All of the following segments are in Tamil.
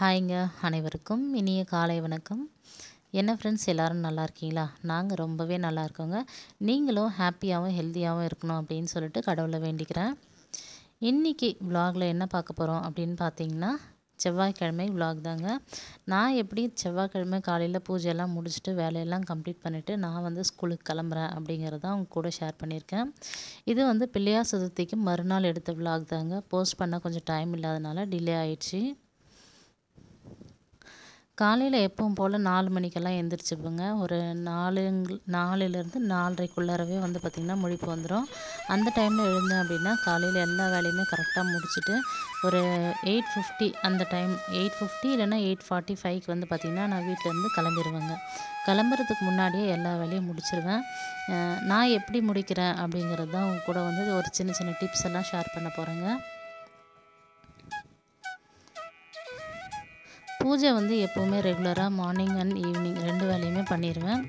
ஹாய்ங்க அனைவருக்கும் இனிய காலை வணக்கம் என்ன ஃப்ரெண்ட்ஸ் எல்லோரும் நல்லா இருக்கீங்களா நாங்கள் ரொம்பவே நல்லா இருக்கோங்க நீங்களும் ஹாப்பியாகவும் ஹெல்த்தியாகவும் இருக்கணும் அப்படின்னு சொல்லிட்டு கடவுளை வேண்டிக்கிறேன் இன்றைக்கி விலாகில் என்ன பார்க்க போகிறோம் அப்படின்னு பார்த்தீங்கன்னா செவ்வாய்க்கிழமை விலாக் தாங்க நான் எப்படி செவ்வாய்க்கிழமை காலையில் பூஜையெல்லாம் முடிச்சுட்டு வேலையெல்லாம் கம்ப்ளீட் பண்ணிவிட்டு நான் வந்து ஸ்கூலுக்கு கிளம்புறேன் அப்படிங்கிறத அவங்க கூட ஷேர் பண்ணியிருக்கேன் இது வந்து பிள்ளையார் சதுர்த்திக்கு மறுநாள் எடுத்த விலாக் தாங்க போஸ்ட் பண்ண கொஞ்சம் டைம் இல்லாதனால டிலே ஆயிடுச்சு காலையில் எப்பவும் போல் நாலு மணிக்கெல்லாம் எழுந்திரிச்சுப்போங்க ஒரு நாலு நாலுலேருந்து நாலரைக்குள்ளாரவே வந்து பார்த்திங்கன்னா முழிப்பு வந்துடும் அந்த டைமில் எழுந்தேன் அப்படின்னா காலையில் எல்லா வேலையுமே கரெக்டாக முடிச்சுட்டு ஒரு எயிட் ஃபிஃப்டி அந்த டைம் எயிட் ஃபிஃப்டி இல்லைனா எயிட் ஃபார்ட்டி ஃபைவ்க்கு வந்து பார்த்திங்கன்னா நான் வீட்டிலேருந்து கிளம்பிடுவேங்க கிளம்புறதுக்கு முன்னாடியே எல்லா வேலையும் முடிச்சிருவேன் நான் எப்படி முடிக்கிறேன் அப்படிங்கிறது தான் கூட வந்து ஒரு சின்ன சின்ன டிப்ஸ் எல்லாம் ஷேர் பண்ண போகிறேங்க பூஜை வந்து எப்போவுமே ரெகுலராக மார்னிங் அண்ட் ஈவினிங் ரெண்டு வேலையுமே பண்ணிடுவேன்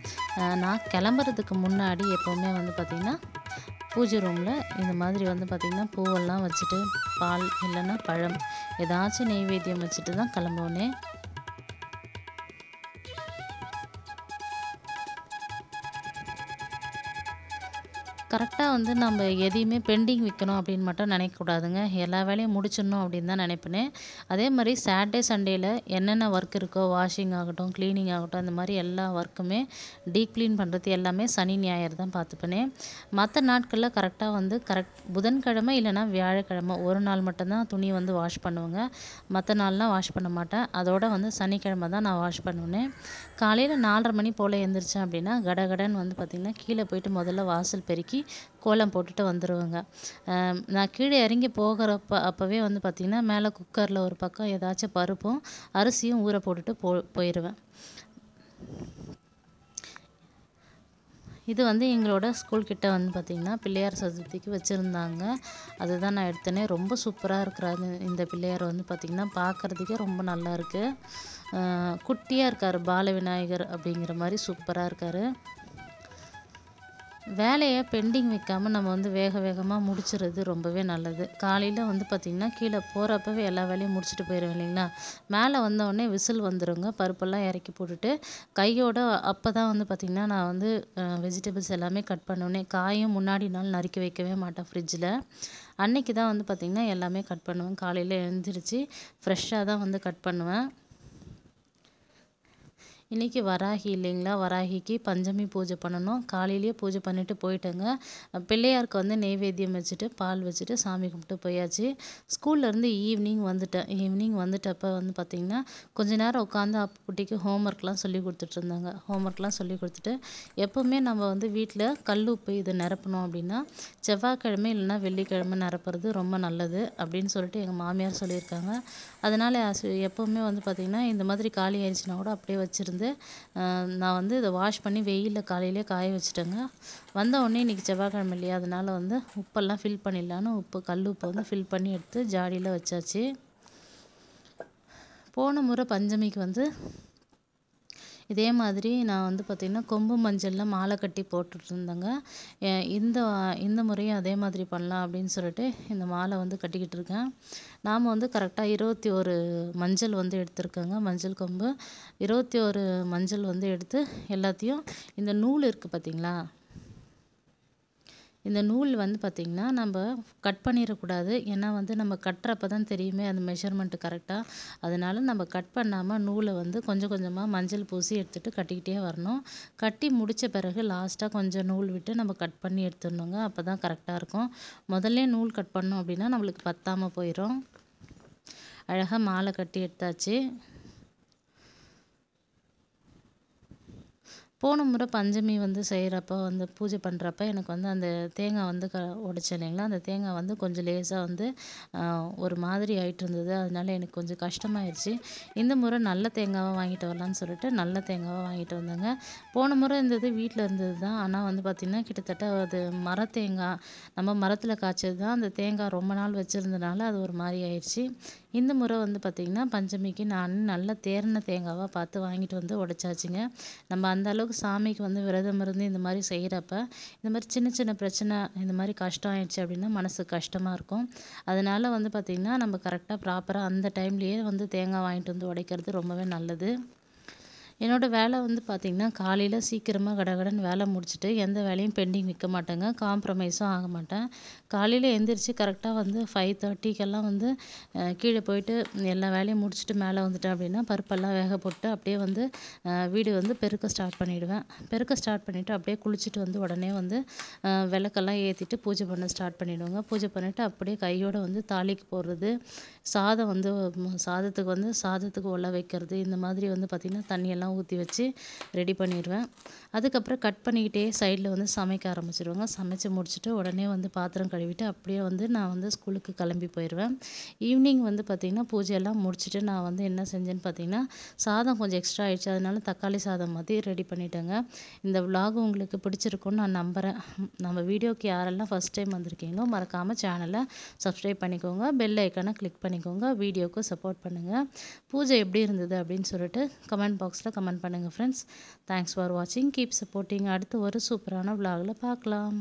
நான் கிளம்புறதுக்கு முன்னாடி எப்போவுமே வந்து பார்த்திங்கன்னா பூஜை ரூமில் இந்த மாதிரி வந்து பார்த்திங்கன்னா பூவெல்லாம் வச்சுட்டு பால் இல்லைன்னா பழம் ஏதாச்சும் நெய்வேத்தியம் வச்சுட்டு தான் கிளம்புவோன்னே கரெக்டாக வந்து நம்ம எதையுமே பெண்டிங் விற்கணும் அப்படின்னு மட்டும் நினைக்கக்கூடாதுங்க எல்லா வேலையும் முடிச்சிடணும் அப்படின்னு தான் நினைப்பேன் அதே மாதிரி சாட்டர்டே சண்டேயில் என்னென்ன ஒர்க் இருக்கோ வாஷிங் ஆகட்டும் க்ளீனிங் ஆகட்டும் அந்த மாதிரி எல்லா ஒர்க்குமே டீப் க்ளீன் பண்ணுறது எல்லாமே சனி ஞாயிறு தான் பார்த்துப்பினேன் மற்ற நாட்களில் கரெக்டாக வந்து கரெக்ட் புதன்கிழமை இல்லைனா வியாழக்கிழமை ஒரு நாள் மட்டும்தான் துணி வந்து வாஷ் பண்ணுவேங்க மற்ற நாள்லாம் வாஷ் பண்ண மாட்டேன் அதோட வந்து சனிக்கிழமை தான் நான் வாஷ் பண்ணுவேன் காலையில் நாலரை மணி போல் எழுந்திரிச்சேன் அப்படின்னா கடகடன் வந்து பார்த்திங்கன்னா கீழே போயிட்டு முதல்ல வாசல் பெருக்கி கோலம் போட்டுட்டு வந்துடுவேங்க நான் கீழே இறங்கி போகிறப்ப அப்போவே வந்து பார்த்திங்கன்னா மேலே குக்கரில் ஒரு பக்கம் ஏதாச்சும் பருப்பும் அரிசியும் ஊற போட்டுட்டு போ போயிடுவேன் இது வந்து எங்களோட ஸ்கூல் கிட்டே வந்து பார்த்திங்கன்னா பிள்ளையார் சதுர்த்திக்கு வச்சுருந்தாங்க அதுதான் நான் எடுத்தேனே ரொம்ப சூப்பராக இருக்கிறாரு இந்த பிள்ளையார் வந்து பார்த்திங்கன்னா பார்க்குறதுக்கே ரொம்ப நல்லா இருக்குது குட்டியாக இருக்கார் பால விநாயகர் அப்படிங்கிற மாதிரி சூப்பராக இருக்கார் வேலையை பெண்டிங் வைக்காமல் நம்ம வந்து வேக வேகமாக முடிச்சுறது ரொம்பவே நல்லது காலையில் வந்து பார்த்திங்கன்னா கீழே போகிறப்பவே எல்லா வேலையும் முடிச்சுட்டு போயிடும் இல்லைங்களா மேலே வந்தவுடனே விசில் வந்துடுங்க பருப்பெல்லாம் இறக்கி போட்டுட்டு கையோட அப்போ தான் வந்து பார்த்திங்கன்னா நான் வந்து வெஜிடபிள்ஸ் எல்லாமே கட் பண்ணுவேன் காயும் முன்னாடி நாள் நறுக்கி வைக்கவே மாட்டேன் ஃப்ரிட்ஜில் அன்னைக்கு தான் வந்து பார்த்திங்கன்னா எல்லாமே கட் பண்ணுவேன் காலையில் எழுந்திரிச்சு ஃப்ரெஷ்ஷாக தான் வந்து கட் பண்ணுவேன் இன்றைக்கி வராகி இல்லைங்களா வராகிக்கு பஞ்சமி பூஜை பண்ணணும் காலையிலேயே பூஜை பண்ணிவிட்டு போயிட்டேங்க பிள்ளையாருக்கு வந்து நெய்வேத்தியம் வச்சுட்டு பால் வச்சுட்டு சாமி கும்பிட்டு போயாச்சு ஸ்கூல்லேருந்து ஈவினிங் வந்துட்டேன் ஈவினிங் வந்துட்டப்போ வந்து பார்த்திங்கன்னா கொஞ்ச நேரம் உட்காந்து அப்போ குட்டிக்கு ஹோம்ஒர்க்லாம் சொல்லி கொடுத்துட்ருந்தாங்க ஹோம்ஒர்க்லாம் சொல்லி கொடுத்துட்டு எப்போவுமே நம்ம வந்து வீட்டில் கல் உப்பு இதை நிரப்பணும் அப்படின்னா செவ்வாய்க்கிழமை இல்லைன்னா வெள்ளிக்கிழமை நிரப்புறது ரொம்ப நல்லது அப்படின்னு சொல்லிட்டு எங்கள் மாமியார் சொல்லியிருக்காங்க அதனால் எப்போவுமே வந்து பார்த்திங்கன்னா இந்த மாதிரி காலி ஆயிடுச்சுன்னா கூட அப்படியே வச்சுருந்து வந்து நான் வந்து இதை வாஷ் பண்ணி வெயிலில் காலையிலே காய வச்சுட்டேங்க வந்த உடனே இன்றைக்கி செவ்வாய்க்கிழமை இல்லையா அதனால் வந்து உப்பெல்லாம் ஃபில் பண்ணிடலான்னு உப்பு கல் உப்பு வந்து ஃபில் பண்ணி எடுத்து ஜாடியில் வச்சாச்சு போன முறை பஞ்சமிக்கு வந்து இதே மாதிரி நான் வந்து பார்த்திங்கன்னா கொம்பு மஞ்சளில் மாலை கட்டி போட்டுட்ருந்தேங்க இந்த இந்த முறையும் அதே மாதிரி பண்ணலாம் அப்படின்னு சொல்லிட்டு இந்த மாலை வந்து கட்டிக்கிட்டு இருக்கேன் நாம் வந்து கரெக்டாக இருபத்தி ஒரு மஞ்சள் வந்து எடுத்திருக்கேங்க மஞ்சள் கொம்பு இருபத்தி ஒரு மஞ்சள் வந்து எடுத்து எல்லாத்தையும் இந்த நூல் இருக்குது பார்த்திங்களா இந்த நூல் வந்து பார்த்திங்கன்னா நம்ம கட் பண்ணிடக்கூடாது ஏன்னா வந்து நம்ம கட்டுறப்ப தான் தெரியுமே அந்த மெஷர்மெண்ட்டு கரெக்டாக அதனால் நம்ம கட் பண்ணாமல் நூலை வந்து கொஞ்சம் கொஞ்சமாக மஞ்சள் பூசி எடுத்துகிட்டு கட்டிக்கிட்டே வரணும் கட்டி முடித்த பிறகு லாஸ்ட்டாக கொஞ்சம் நூல் விட்டு நம்ம கட் பண்ணி எடுத்துடணுங்க அப்போ தான் கரெக்டாக இருக்கும் முதல்ல நூல் கட் பண்ணோம் அப்படின்னா நம்மளுக்கு பத்தாமல் போயிடும் அழகாக மாலை கட்டி எடுத்தாச்சு போன முறை பஞ்சமி வந்து செய்கிறப்போ வந்து பூஜை பண்ணுறப்ப எனக்கு வந்து அந்த தேங்காய் வந்து க உடைச்சேன் இல்லைங்களா அந்த தேங்காய் வந்து கொஞ்சம் லேசாக வந்து ஒரு மாதிரி ஆகிட்டு இருந்தது அதனால எனக்கு கொஞ்சம் கஷ்டமாயிருச்சு இந்த முறை நல்ல தேங்காவாக வாங்கிட்டு வரலான்னு சொல்லிட்டு நல்ல தேங்காவாக வாங்கிட்டு வந்தாங்க போன முறை இருந்தது வீட்டில் இருந்தது தான் ஆனால் வந்து பார்த்திங்கன்னா கிட்டத்தட்ட அது மர தேங்காய் நம்ம மரத்தில் காய்ச்சது தான் அந்த தேங்காய் ரொம்ப நாள் வச்சுருந்தனால அது ஒரு மாதிரி ஆயிடுச்சு இந்த முறை வந்து பார்த்திங்கன்னா பஞ்சமிக்கு நான் நல்ல தேர்ன தேங்காவாக பார்த்து வாங்கிட்டு வந்து உடைச்சாச்சுங்க நம்ம அந்த அளவுக்கு சாமிக்கு வந்து விரதம் இருந்து இந்த மாதிரி செய்கிறப்ப இந்த மாதிரி சின்ன சின்ன பிரச்சனை இந்த மாதிரி கஷ்டம் ஆயிடுச்சு அப்படின்னா மனசு கஷ்டமாக இருக்கும் அதனால் வந்து பார்த்திங்கன்னா நம்ம கரெக்டாக ப்ராப்பராக அந்த டைம்லேயே வந்து தேங்காய் வாங்கிட்டு வந்து உடைக்கிறது ரொம்பவே நல்லது என்னோடய வேலை வந்து பார்த்திங்கன்னா காலையில் சீக்கிரமாக கடன் வேலை முடிச்சுட்டு எந்த வேலையும் பெண்டிங் நிற்க மாட்டேங்க காம்ப்ரமைஸும் ஆக மாட்டேன் காலையில் எழுந்திரிச்சு கரெக்டாக வந்து ஃபைவ் தேர்ட்டிக்கெல்லாம் வந்து கீழே போயிட்டு எல்லா வேலையும் முடிச்சுட்டு மேலே வந்துட்டேன் அப்படின்னா பருப்பெல்லாம் வேக போட்டு அப்படியே வந்து வீடு வந்து பெருக்க ஸ்டார்ட் பண்ணிவிடுவேன் பெருக்க ஸ்டார்ட் பண்ணிவிட்டு அப்படியே குளிச்சுட்டு வந்து உடனே வந்து விளக்கெல்லாம் ஏற்றிட்டு பூஜை பண்ண ஸ்டார்ட் பண்ணிவிடுவேங்க பூஜை பண்ணிவிட்டு அப்படியே கையோடு வந்து தாலிக்கு போடுறது சாதம் வந்து சாதத்துக்கு வந்து சாதத்துக்கு உள்ள வைக்கிறது இந்த மாதிரி வந்து பார்த்திங்கன்னா தண்ணியெல்லாம் எண்ணெய் ஊற்றி வச்சு ரெடி பண்ணிடுவேன் அதுக்கப்புறம் கட் பண்ணிக்கிட்டே சைடில் வந்து சமைக்க ஆரம்பிச்சிடுவாங்க சமைச்சு முடிச்சுட்டு உடனே வந்து பாத்திரம் கழுவிட்டு அப்படியே வந்து நான் வந்து ஸ்கூலுக்கு கிளம்பி போயிடுவேன் ஈவினிங் வந்து பார்த்திங்கன்னா பூஜையெல்லாம் முடிச்சுட்டு நான் வந்து என்ன செஞ்சேன்னு பார்த்திங்கன்னா சாதம் கொஞ்சம் எக்ஸ்ட்ரா ஆயிடுச்சு அதனால தக்காளி சாதம் மாதிரி ரெடி பண்ணிட்டேங்க இந்த விலாக் உங்களுக்கு பிடிச்சிருக்குன்னு நான் நம்புகிறேன் நம்ம வீடியோக்கு யாரெல்லாம் ஃபஸ்ட் டைம் வந்திருக்கீங்களோ மறக்காமல் சேனலை சப்ஸ்கிரைப் பண்ணிக்கோங்க பெல் ஐக்கானை கிளிக் பண்ணிக்கோங்க வீடியோக்கு சப்போர்ட் பண்ணுங்கள் பூஜை எப்படி இருந்தது அப்படின்னு சொல்லிட்டு கமெண்ட் பாக்ஸில் கமெண்ட் பண்ணுங்கள் ஃப்ரெண்ட்ஸ் தேங்க்ஸ் ஃபார் வாட்சிங் கீப் சப்போர்ட்டிங் அடுத்து ஒரு சூப்பரான விலாகில் பார்க்கலாம்